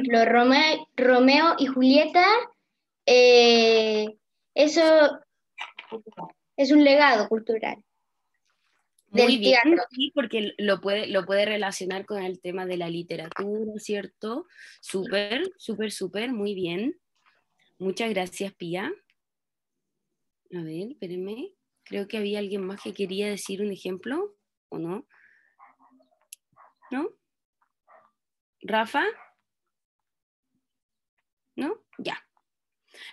ejemplo, Romeo, y Julieta, eh, eso es un legado cultural. Muy bien, porque lo puede, lo puede relacionar con el tema de la literatura, ¿cierto? Súper, súper, súper, muy bien. Muchas gracias, Pía. A ver, espérenme. Creo que había alguien más que quería decir un ejemplo, ¿o no? ¿No? ¿Rafa? ¿no? Ya.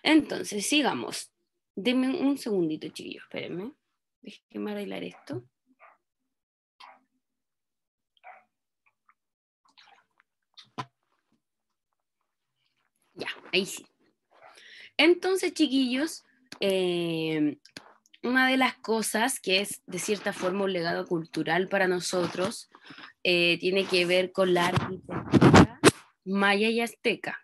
Entonces, sigamos. Deme un segundito, chiquillos, espérenme. Déjenme arreglar esto. Ya, ahí sí. Entonces, chiquillos, em, una de las cosas que es de cierta forma un legado cultural para nosotros eh, tiene que ver con la arquitectura maya y azteca.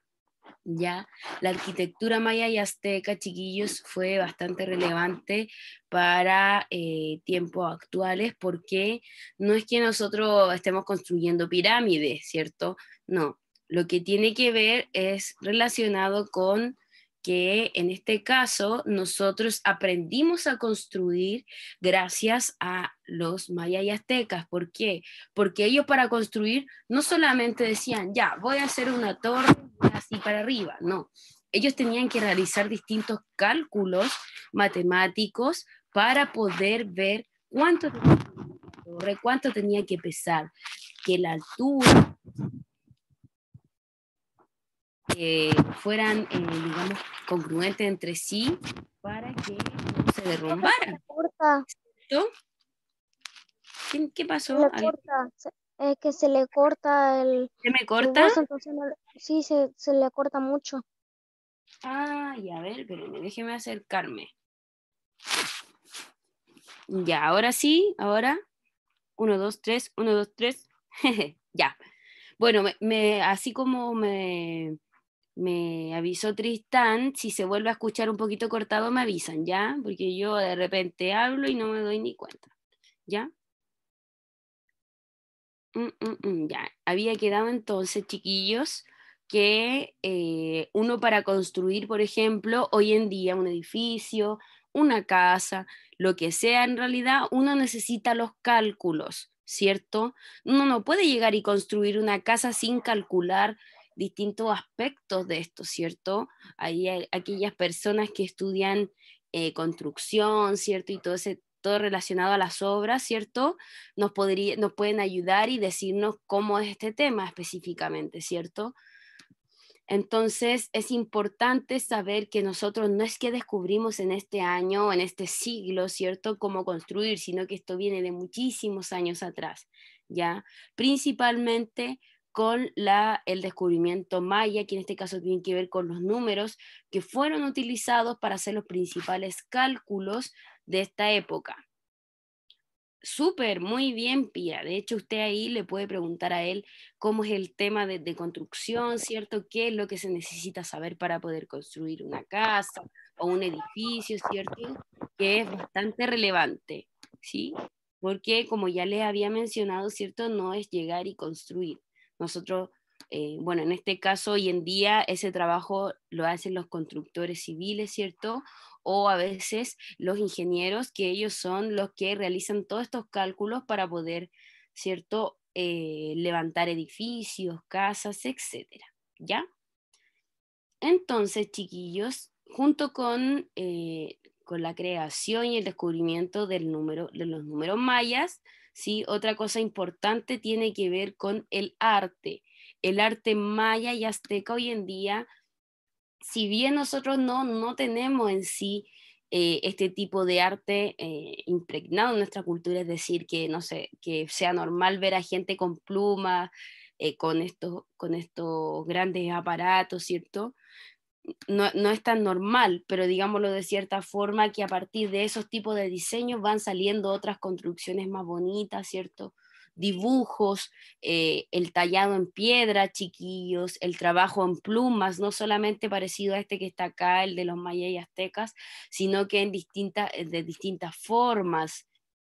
¿ya? La arquitectura maya y azteca, chiquillos, fue bastante relevante para eh, tiempos actuales porque no es que nosotros estemos construyendo pirámides, ¿cierto? No, lo que tiene que ver es relacionado con que en este caso nosotros aprendimos a construir gracias a los mayas y aztecas. ¿Por qué? Porque ellos para construir no solamente decían, ya, voy a hacer una torre así para arriba, no. Ellos tenían que realizar distintos cálculos matemáticos para poder ver cuánto tenía que pesar, que la altura, fueran, eh, digamos, congruentes entre sí para que no se derrumbaran. ¿Qué ¿Qué, ¿Qué, pasó? Se le corta, Es eh, que se le corta el... ¿Se me corta? sí, se, le corta mucho. Ay, ah, a ver, déjeme acercarme. Ya, ahora sí, ahora. Uno, dos, tres, uno, dos, tres. ya. Bueno, así como me, me avisó Tristán, si se vuelve a escuchar un poquito cortado me avisan, ¿ya? Porque yo de repente hablo y no me doy ni cuenta, ¿ya? Mm, mm, mm, ya, había quedado entonces, chiquillos, que eh, uno para construir, por ejemplo, hoy en día un edificio, una casa, lo que sea en realidad, uno necesita los cálculos, ¿cierto? Uno no puede llegar y construir una casa sin calcular distintos aspectos de esto, ¿cierto? Hay aquellas personas que estudian eh, construcción, ¿cierto? Y todo ese todo relacionado a las obras, ¿cierto? Nos, nos pueden ayudar y decirnos cómo es este tema específicamente, ¿cierto? Entonces es importante saber que nosotros no es que descubrimos en este año, en este siglo, ¿cierto?, cómo construir, sino que esto viene de muchísimos años atrás, ¿ya? Principalmente con el descubrimiento maya, que en este caso tiene que ver con los números que fueron utilizados para hacer los principales cálculos de esta época. Súper, muy bien, Pia, De hecho, usted ahí le puede preguntar a él cómo es el tema de, de, construcción, ¿cierto? ¿Qué es lo que se necesita saber para poder construir una casa o un edificio, ¿cierto? Que es bastante relevante, ¿sí? Porque, como ya les había mencionado, ¿cierto? No es llegar y construir, nosotros, eh, bueno, en este caso hoy en día ese trabajo lo hacen los constructores civiles, ¿cierto? O a veces los ingenieros, que ellos son los que realizan todos estos cálculos para poder, ¿cierto? Eh, levantar edificios, casas, etcétera, ¿ya? Entonces, chiquillos, junto con eh, con la creación y el descubrimiento del número, de los números mayas. ¿sí? Otra cosa importante tiene que ver con el arte. El arte maya y azteca hoy en día, si bien nosotros no, tenemos en sí eh, este tipo de arte eh, impregnado en nuestra cultura, es decir, que, no sé, que sea normal ver a gente con plumas, eh, con, con estos grandes aparatos, ¿cierto? no, es tan normal, pero digámoslo de cierta forma, que a partir de esos tipos de diseños van saliendo otras construcciones más bonitas, ¿cierto? Dibujos, eh, el tallado en piedra, chiquillos, el trabajo en plumas, no solamente parecido a este que está acá, el de los mayas y aztecas, sino que en distintas eh, de distintas formas,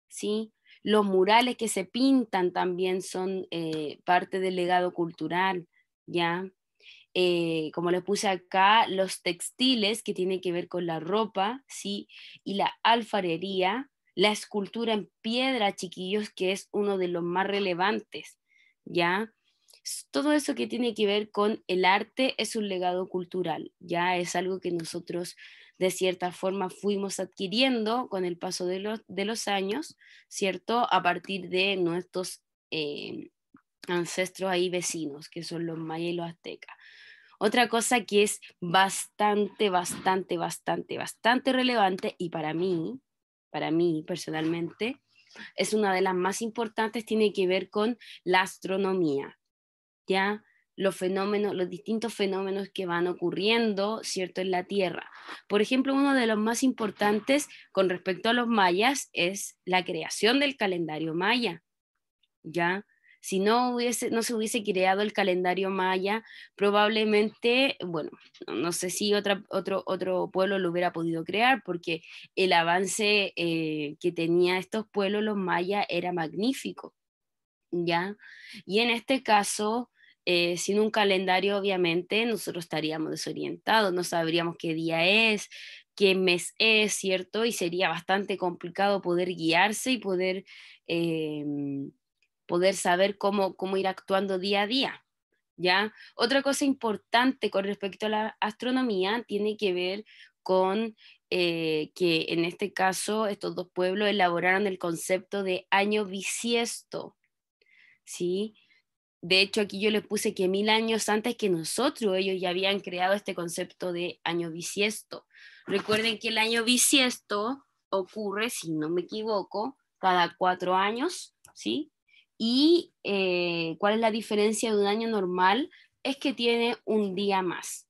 ¿sí? Los murales que se pintan también son eh, parte del legado cultural, ¿ya? Eh, como les puse acá, los textiles que tienen que ver con la ropa, ¿sí? Y la alfarería, la escultura en piedra, chiquillos, que es uno de los más relevantes, ¿ya? Todo eso que tiene que ver con el arte es un legado cultural, ya es algo que nosotros de cierta forma fuimos adquiriendo con el paso de los, años, ¿cierto? A partir de nuestros eh, ancestros ahí vecinos, que son los mayas y los aztecas. Otra cosa que es bastante, bastante, bastante, bastante relevante y para mí, para mí personalmente, es una de las más importantes, tiene que ver con la astronomía, ¿ya? Los fenómenos, los distintos fenómenos que van ocurriendo, ¿cierto?, en la Tierra. Por ejemplo, uno de los más importantes con respecto a los mayas es la creación del calendario maya, ¿ya? Si no, hubiese, no se hubiese creado el calendario maya, probablemente, bueno, no sé si otra, otro, otro pueblo lo hubiera podido crear, porque el avance eh, que tenía estos pueblos, los mayas, era magnífico. ¿ya? Y en este caso, eh, sin un calendario, obviamente, nosotros estaríamos desorientados, no sabríamos qué día es, qué mes es, ¿cierto? Y sería bastante complicado poder guiarse y poder... Em, poder saber cómo, ir actuando día a día. ¿ya? Otra cosa importante con respecto a la astronomía tiene que ver con eh, que en este caso estos dos pueblos elaboraron el concepto de año bisiesto. ¿sí? De hecho, aquí yo les puse que mil años antes que nosotros ellos ya habían creado este concepto de año bisiesto. Recuerden que el año bisiesto ocurre, si no me equivoco, cada cuatro años, ¿sí? Y eh, cuál es la diferencia de un año normal es que tiene un día más.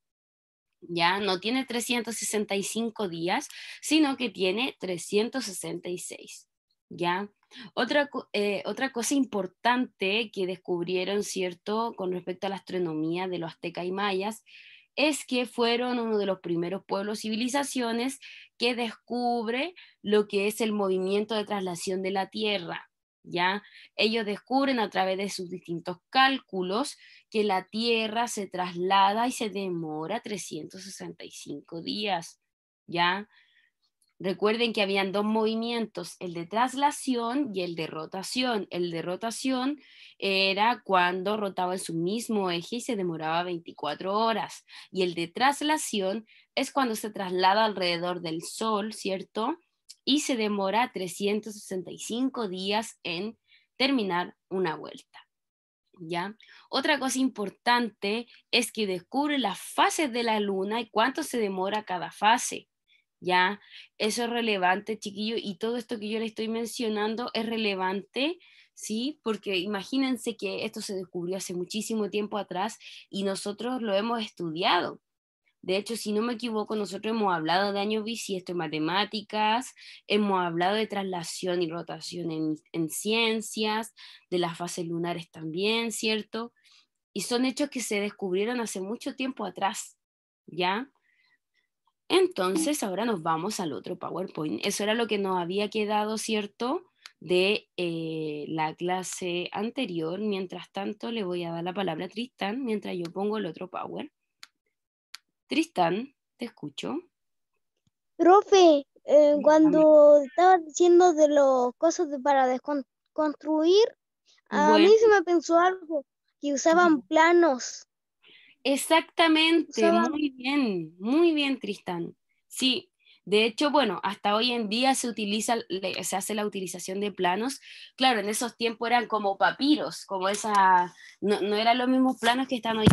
Ya no tiene 365 días, sino que tiene 366. ¿Ya? Otra, eh, otra cosa importante que descubrieron, ¿cierto?, con respecto a la astronomía de los aztecas y mayas, es que fueron uno de los primeros pueblos civilizaciones que descubre lo que es el movimiento de traslación de la Tierra. ¿ya? Ellos descubren a través de sus distintos cálculos que la Tierra se traslada y se demora 365 días, ¿ya? Recuerden que habían dos movimientos, el de traslación y el de rotación. El de rotación era cuando rotaba en su mismo eje y se demoraba 24 horas. Y el de traslación es cuando se traslada alrededor del Sol, ¿cierto? y se demora 365 días en terminar una vuelta. ¿Ya? Otra cosa importante es que descubre las fases de la luna y cuánto se demora cada fase. ¿Ya? Eso es relevante, chiquillo, y todo esto que yo le estoy mencionando es relevante, ¿sí? Porque imagínense que esto se descubrió hace muchísimo tiempo atrás y nosotros lo hemos estudiado. De hecho, si no me equivoco, nosotros hemos hablado de año esto en matemáticas, hemos hablado de traslación y rotación en, ciencias, de las fases lunares también, ¿cierto? Y son hechos que se descubrieron hace mucho tiempo atrás, ¿ya? Entonces, ahora nos vamos al otro PowerPoint. Eso era lo que nos había quedado, ¿cierto? De eh, la clase anterior. Mientras tanto, le voy a dar la palabra a Tristan mientras yo pongo el otro PowerPoint. Tristán, te escucho. Profe, eh, cuando estaba diciendo de los cosas de, para construir, a mí se me pensó algo, que usaban planos. Exactamente, muy bien, muy bien, Tristán. Sí, de hecho, bueno, hasta hoy en día se utiliza, se hace la utilización de planos. Claro, en esos tiempos eran como papiros, como esa, no, no eran los mismos planos que están hoy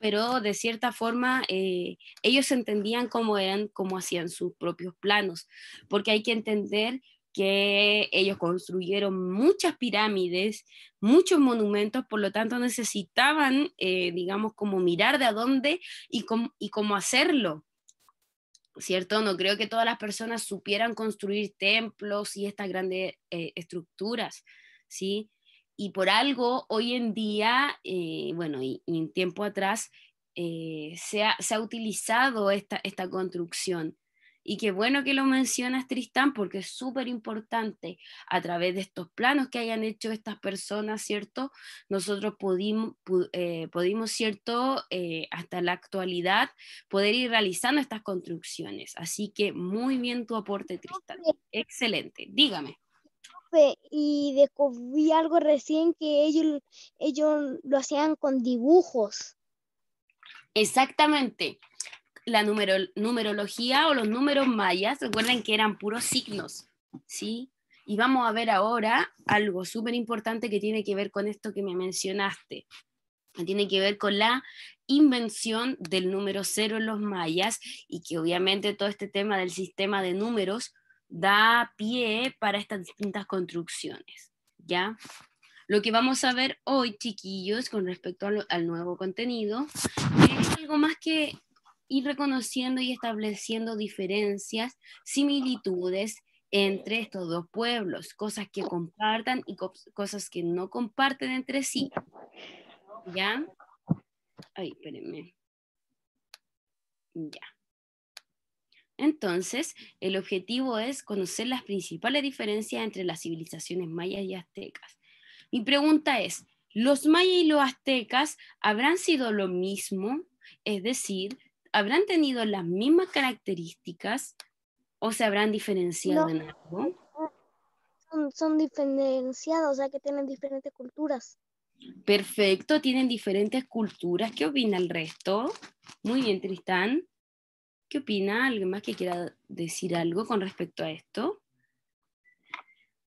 pero de cierta forma eh, ellos entendían cómo eran, cómo hacían sus propios planos, porque hay que entender que ellos construyeron muchas pirámides, muchos monumentos, por lo tanto necesitaban, eh, digamos, como mirar de a dónde y cómo, y cómo hacerlo. ¿Cierto? No creo que todas las personas supieran construir templos y estas grandes eh, estructuras, ¿sí? y por algo hoy en día, eh, bueno, y, en tiempo atrás, eh, se, ha, utilizado esta, esta construcción. Y qué bueno que lo mencionas, Tristán, porque es súper importante. A través de estos planos que hayan hecho estas personas, ¿cierto? Nosotros pudimos, eh, pudimos ¿cierto? hasta la actualidad, poder ir realizando estas construcciones. Así que muy bien tu aporte, Tristán. Excelente. Dígame y descubrí algo recién que ellos, ellos lo hacían con dibujos. Exactamente. La numerología o los números mayas, recuerden que eran puros signos, ¿sí? Y vamos a ver ahora algo súper importante que tiene que ver con esto que me mencionaste. tiene que ver con la invención del número cero en los mayas y que obviamente todo este tema del sistema de números da pie para estas distintas construcciones, ¿ya? Lo que vamos a ver hoy, chiquillos, con respecto al, nuevo contenido, es algo más que ir reconociendo y estableciendo diferencias, similitudes entre estos dos pueblos, cosas que compartan y cosas que no comparten entre sí. ¿Ya? Ay, espérenme. Ya. Entonces, el objetivo es conocer las principales diferencias entre las civilizaciones mayas y aztecas. Mi pregunta es, ¿los mayas y los aztecas habrán sido lo mismo? Es decir, ¿habrán tenido las mismas características o se habrán diferenciado en algo? Son, son diferenciados, o sea que tienen diferentes culturas. Perfecto, tienen diferentes culturas. ¿Qué opina el resto? Muy bien, Tristán. ¿Qué opina? ¿Alguien más que quiera decir algo con respecto a esto?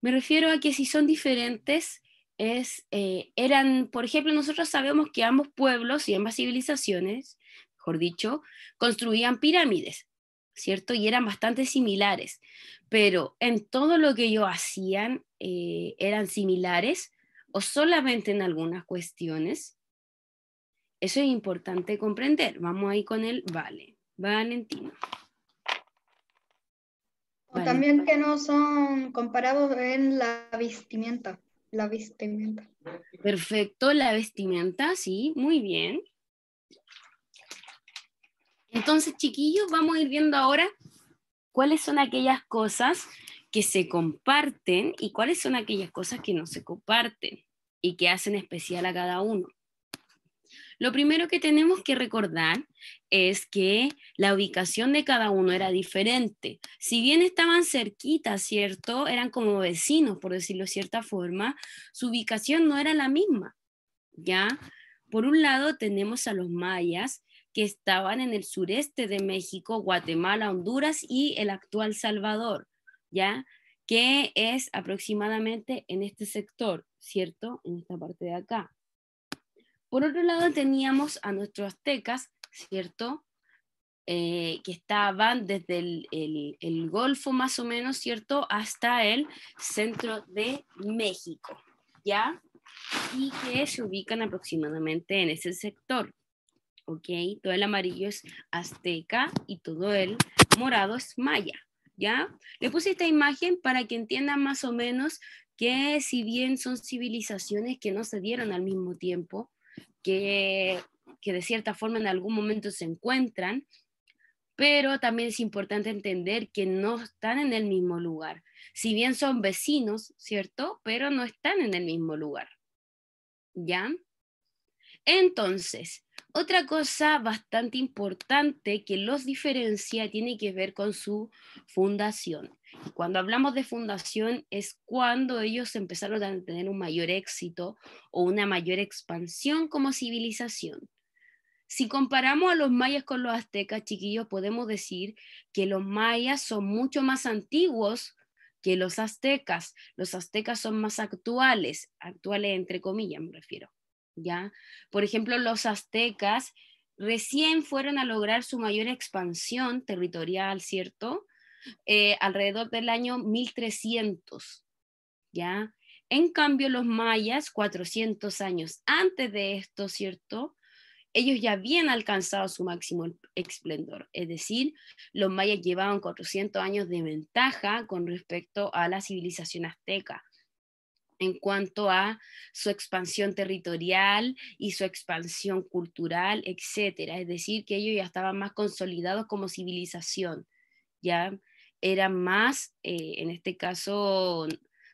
Me refiero a que si son diferentes, es, eh, eran, por ejemplo, nosotros sabemos que ambos pueblos y ambas civilizaciones, mejor dicho, construían pirámides, ¿cierto? Y eran bastante similares, pero en todo lo que ellos hacían eh, eran similares o solamente en algunas cuestiones. Eso es importante comprender. Vamos ahí con el vale. Valentina. O también que no son comparados en la vestimenta. La vestimenta. Perfecto, la vestimenta, sí, muy bien. Entonces, chiquillos, vamos a ir viendo ahora cuáles son aquellas cosas que se comparten y cuáles son aquellas cosas que no se comparten y que hacen especial a cada uno. Lo primero que tenemos que recordar es que la ubicación de cada uno era diferente. Si bien estaban cerquita, ¿cierto? Eran como vecinos, por decirlo de cierta forma, su ubicación no era la misma, ¿ya? Por un lado tenemos a los mayas que estaban en el sureste de México, Guatemala, Honduras y el actual Salvador, ¿ya? Que es aproximadamente en este sector, ¿cierto? En esta parte de acá. Por otro lado, teníamos a nuestros aztecas, ¿cierto? Eh, que estaban desde el, Golfo más o menos, ¿cierto? Hasta el centro de México, ¿ya? Y que se ubican aproximadamente en ese sector, ¿ok? Todo el amarillo es azteca y todo el morado es maya, ¿ya? Le puse esta imagen para que entiendan más o menos que si bien son civilizaciones que no se dieron al mismo tiempo, que, que de cierta forma en algún momento se encuentran, pero también es importante entender que no están en el mismo lugar. Si bien son vecinos, ¿cierto? Pero no están en el mismo lugar. ¿Ya? Entonces, otra cosa bastante importante que los diferencia tiene que ver con su fundación. Cuando hablamos de fundación es cuando ellos empezaron a tener un mayor éxito o una mayor expansión como civilización. Si comparamos a los mayas con los aztecas, chiquillos, podemos decir que los mayas son mucho más antiguos que los aztecas. Los aztecas son más actuales, actuales entre comillas me refiero. Por ejemplo, los aztecas recién fueron a lograr su mayor expansión territorial, ¿cierto? Eh, alrededor del año 1300, ¿ya? En cambio, los mayas, 400 años antes de esto, ¿cierto? Ellos ya habían alcanzado su máximo esplendor, es decir, los mayas llevaban 400 años de ventaja con respecto a la civilización azteca en cuanto a su expansión territorial y su expansión cultural, etcétera. Es decir, que ellos ya estaban más consolidados como civilización, ya eran más, eh, en este caso,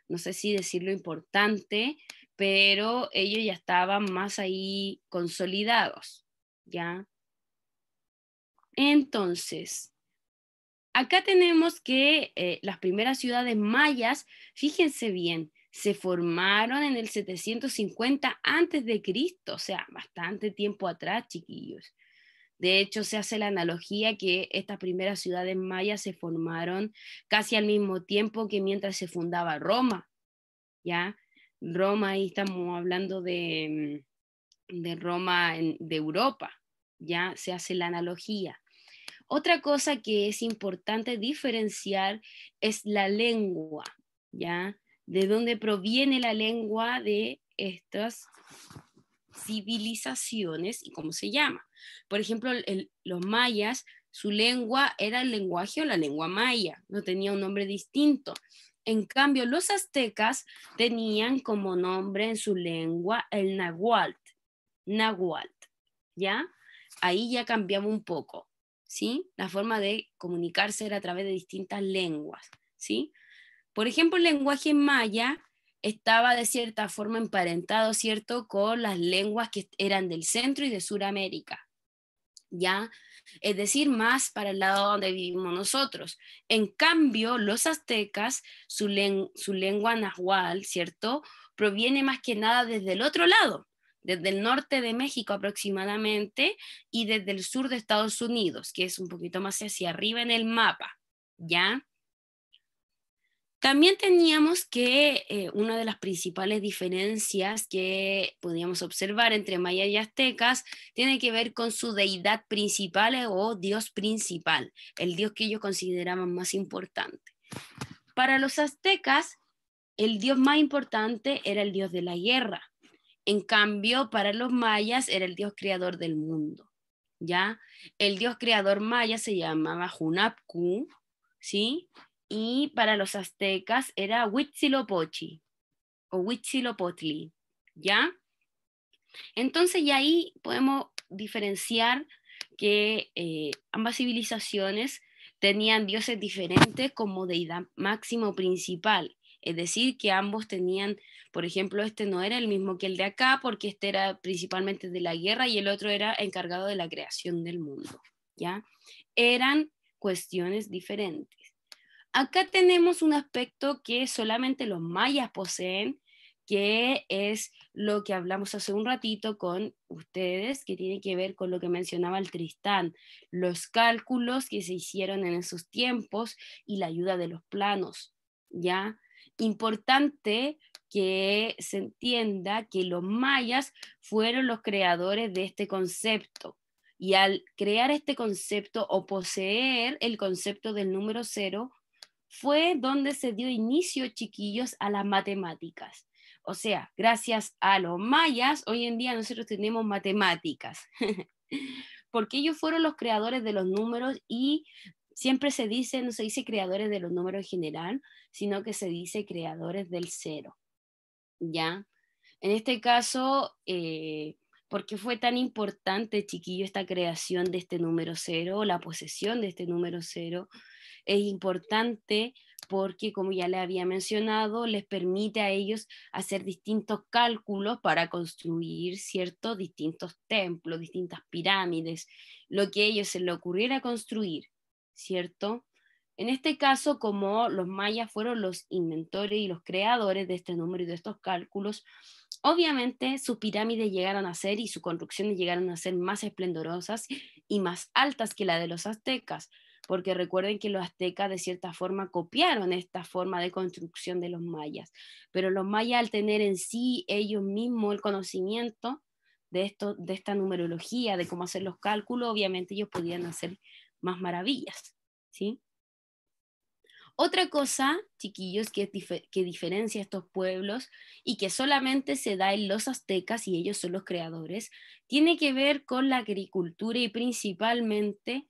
no sé si decirlo importante, pero ellos ya estaban más ahí consolidados, ya. Entonces, acá tenemos que eh, las primeras ciudades mayas, fíjense bien, se formaron en el 750 antes de Cristo, o sea, bastante tiempo atrás, chiquillos. De hecho, se hace la analogía que estas primeras ciudades mayas se formaron casi al mismo tiempo que mientras se fundaba Roma, ¿ya? Roma, ahí estamos hablando de, mm, Roma en, de Europa, ¿ya? Se hace la analogía. Otra cosa que es importante diferenciar es la lengua, ¿ya? de dónde proviene la lengua de estas civilizaciones y cómo se llama. Por ejemplo, los mayas, su lengua era el lenguaje o la lengua maya, no tenía un nombre distinto. En cambio, los aztecas tenían como nombre en su lengua el nahuatl, nahuatl, ¿ya? Ahí ya cambiaba un poco, ¿sí? La forma de comunicarse era a través de distintas lenguas, ¿sí? Por ejemplo, el lenguaje maya estaba de cierta forma emparentado, ¿cierto?, con las lenguas que eran del centro y de Sudamérica, ¿ya? Es decir, más para el lado donde vivimos nosotros. En cambio, los aztecas, su, lengua nahual, ¿cierto?, proviene más que nada desde el otro lado, desde el norte de México aproximadamente y desde el sur de Estados Unidos, que es un poquito más hacia arriba en el mapa, ¿ya? También teníamos que eh, una de las principales diferencias que podíamos observar entre mayas y aztecas tiene que ver con su deidad principal eh, o dios principal, el dios que ellos consideraban más importante. Para los aztecas, el dios más importante era el dios de la guerra. En cambio, para los mayas era el dios creador del mundo. ¿Ya? El dios creador maya se llamaba Hunapku, ¿sí? y para los aztecas era Huitzilopochtli o Huitzilopochtli, ¿ya? Entonces ya ahí podemos diferenciar que eh, ambas civilizaciones tenían dioses diferentes como deidad máximo principal, es decir, que ambos tenían, por ejemplo, este no era el mismo que el de acá, porque este era principalmente de la guerra y el otro era encargado de la creación del mundo, ¿ya? Eran cuestiones diferentes. Acá tenemos un aspecto que solamente los mayas poseen, que es lo que hablamos hace un ratito con ustedes, que tiene que ver con lo que mencionaba el Tristán, los cálculos que se hicieron en esos tiempos y la ayuda de los planos, ¿ya? Importante que se entienda que los mayas fueron los creadores de este concepto. Y al crear este concepto o poseer el concepto del número cero, fue donde se dio inicio, chiquillos, a las matemáticas. O sea, gracias a los mayas, hoy en día nosotros tenemos matemáticas, porque ellos fueron los creadores de los números y siempre se dice, no se dice creadores de los números en general, sino que se dice creadores del cero. ¿Ya? En este caso, eh, ¿por qué fue tan importante, chiquillo, esta creación de este número cero, la posesión de este número cero? es importante porque, como ya le había mencionado, les permite a ellos hacer distintos cálculos para construir, ciertos distintos templos, distintas pirámides, lo que a ellos se le ocurriera construir, ¿cierto? En este caso, como los mayas fueron los inventores y los creadores de este número y de estos cálculos, obviamente sus pirámides llegaron a ser y sus construcciones llegaron a ser más esplendorosas y más altas que la de los aztecas porque recuerden que los aztecas de cierta forma copiaron esta forma de construcción de los mayas, pero los mayas al tener en sí ellos mismos el conocimiento de, de esta numerología, de cómo hacer los cálculos, obviamente ellos podían hacer más maravillas, ¿sí? Otra cosa, chiquillos, que, que diferencia a estos pueblos y que solamente se da en los aztecas y ellos son los creadores, tiene que ver con la agricultura y principalmente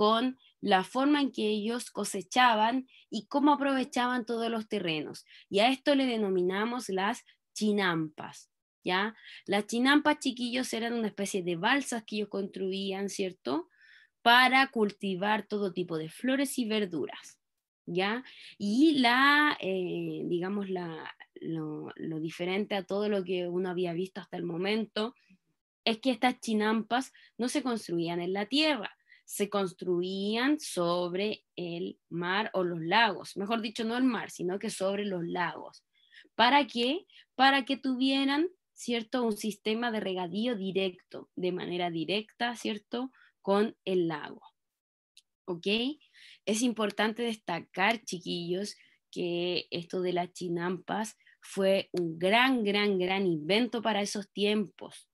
con la forma en que ellos cosechaban y cómo aprovechaban todos los terrenos. Y a esto le denominamos las chinampas. ¿ya? Las chinampas, chiquillos, eran una especie de balsas que ellos construían, ¿cierto? Para cultivar todo tipo de flores y verduras. ¿Ya? Y la, eh, digamos, lo diferente a todo lo que uno había visto hasta el momento es que estas chinampas no se construían en la tierra, se construían sobre el mar o los lagos, mejor dicho, no el mar, sino que sobre los lagos. ¿Para qué? Para que tuvieran, ¿cierto?, un sistema de regadío directo, de manera directa, ¿cierto?, con el lago. ¿Ok? Es importante destacar, chiquillos, que esto de las chinampas fue un gran, gran, gran invento para esos tiempos,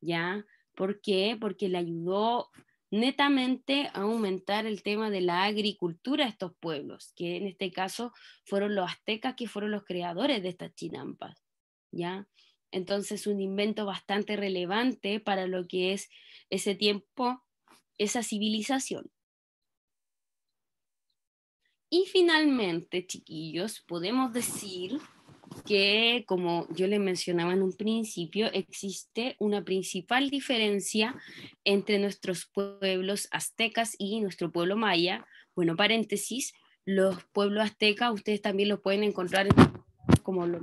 ¿ya? ¿Por qué? Porque le ayudó netamente aumentar el tema de la agricultura de estos pueblos, que en este caso fueron los aztecas que fueron los creadores de estas chinampas, ¿ya? Entonces, un invento bastante relevante para lo que es ese tiempo, esa civilización. Y finalmente, chiquillos, podemos decir que, como yo le mencionaba en un principio, existe una principal diferencia entre nuestros pueblos aztecas y nuestro pueblo maya. Bueno, paréntesis, los pueblos aztecas ustedes también los pueden encontrar como los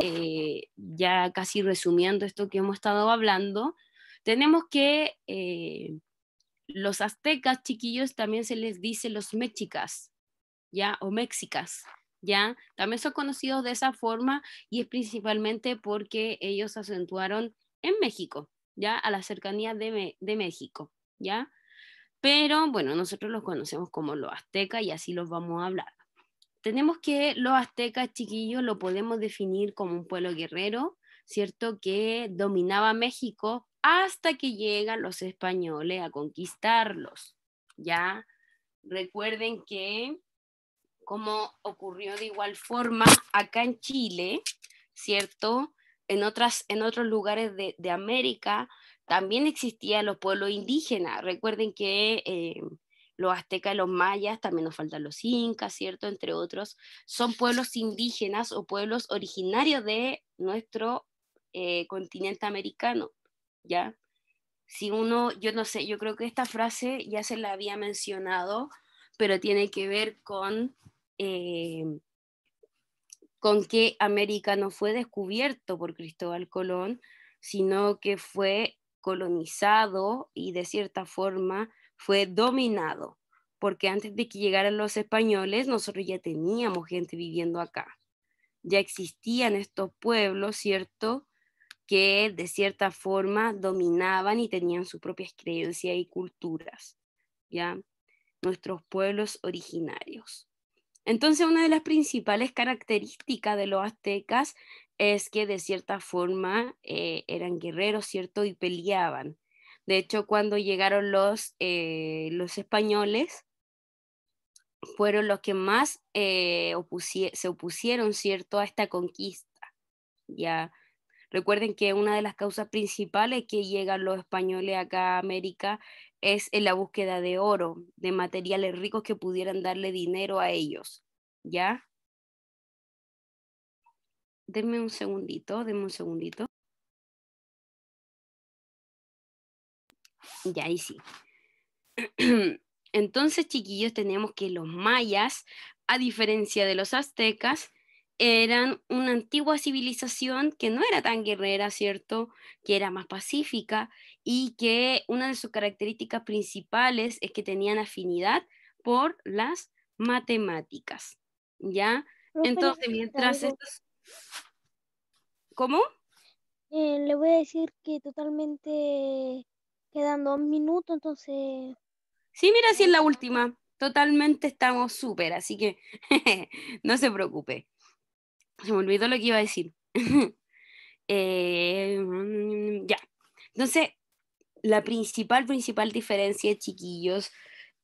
eh, ya casi resumiendo esto que hemos estado hablando, tenemos que eh, los aztecas, chiquillos, también se les dice los mexicas, ¿ya? O mexicas, ¿ya? También son conocidos de esa forma y es principalmente porque ellos acentuaron en México, ¿ya? A la cercanía de, de México, ¿ya? Pero bueno, nosotros los conocemos como los aztecas y así los vamos a hablar. Tenemos que los aztecas, chiquillos, lo podemos definir como un pueblo guerrero, ¿cierto? Que dominaba México hasta que llegan los españoles a conquistarlos. Ya recuerden que, como ocurrió de igual forma acá en Chile, ¿cierto? En, otras, en otros lugares de, América también existían los pueblos indígenas. Recuerden que eh, los aztecas, los mayas, también nos faltan los incas, ¿cierto? Entre otros, son pueblos indígenas o pueblos originarios de nuestro eh, continente americano. ¿ya? Si uno, yo no sé, yo creo que esta frase ya se la había mencionado, pero tiene que ver con, eh, con que América no fue descubierto por Cristóbal Colón, sino que fue colonizado y de cierta forma fue dominado, porque antes de que llegaran los españoles, nosotros ya teníamos gente viviendo acá. Ya existían estos pueblos, ¿cierto? que de cierta forma dominaban y tenían sus propias creencias y culturas, ¿ya? Nuestros pueblos originarios. Entonces, una de las principales características de los aztecas es que de cierta forma eh, eran guerreros, ¿cierto? Y peleaban. De hecho, cuando llegaron los, eh, los españoles, fueron los que más eh, se opusieron, ¿cierto?, a esta conquista. Ya Recuerden que una de las causas principales que llegan los españoles acá a América es en la búsqueda de oro, de materiales ricos que pudieran darle dinero a ellos. ¿Ya? Denme un segundito, denme un segundito. Ya, ahí sí. Entonces, chiquillos, tenemos que los mayas, a diferencia de los aztecas, eran una antigua civilización que no era tan guerrera, ¿cierto? Que era más pacífica y que una de sus características principales es que tenían afinidad por las matemáticas, ¿ya? Entonces, mientras estos... ¿Cómo? Eh, le voy a decir que totalmente quedan dos minutos, entonces... Sí, mira, si sí es la última. Totalmente estamos súper, así que no se preocupe. Se me olvidó lo que iba a decir. Eh, mm, ya. Entonces, la principal, principal diferencia, chiquillos,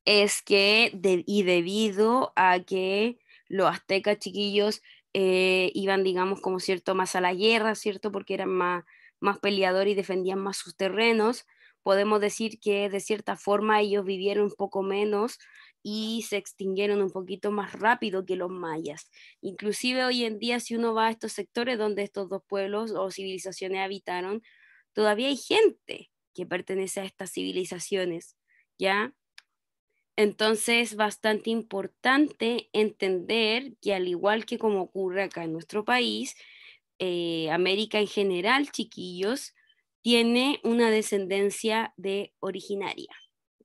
es que, y debido a que los aztecas, chiquillos, eh, iban, digamos, como cierto, más a la guerra, ¿cierto? Porque eran más, más peleadores y defendían más sus terrenos. Podemos decir que de cierta forma ellos vivieron un poco menos y se extinguieron un poquito más rápido que los mayas. Inclusive hoy en día, si uno va a estos sectores donde estos dos pueblos o civilizaciones habitaron, todavía hay gente que pertenece a estas civilizaciones, ¿ya? Entonces, es bastante importante entender que al igual que como ocurre acá en nuestro país, eh, América en general, chiquillos, tiene una descendencia de originaria,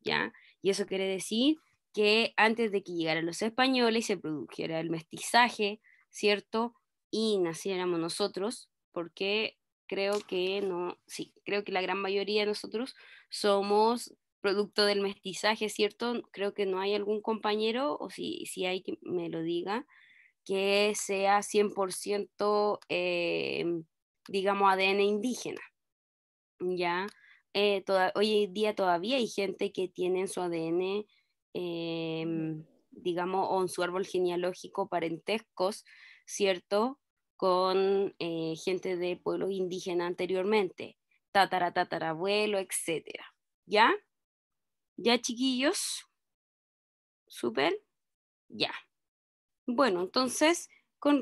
¿ya? Y eso quiere decir que antes de que llegaran los españoles se produjera el mestizaje, ¿cierto? Y naciéramos nosotros, porque creo que no, sí, creo que la gran mayoría de nosotros somos producto del mestizaje, ¿cierto? Creo que no hay algún compañero, o si, si hay que me lo diga, que sea 100%, em, digamos, ADN indígena, ¿ya? Eh, hoy en día todavía hay gente que tiene su ADN Em, digamos, o en su árbol genealógico parentescos, ¿cierto? Con eh, gente de pueblo indígena anteriormente, tatara, tatarabuelo, etc. ¿Ya? ¿Ya, chiquillos? ¿Súper? Ya. Bueno, entonces, con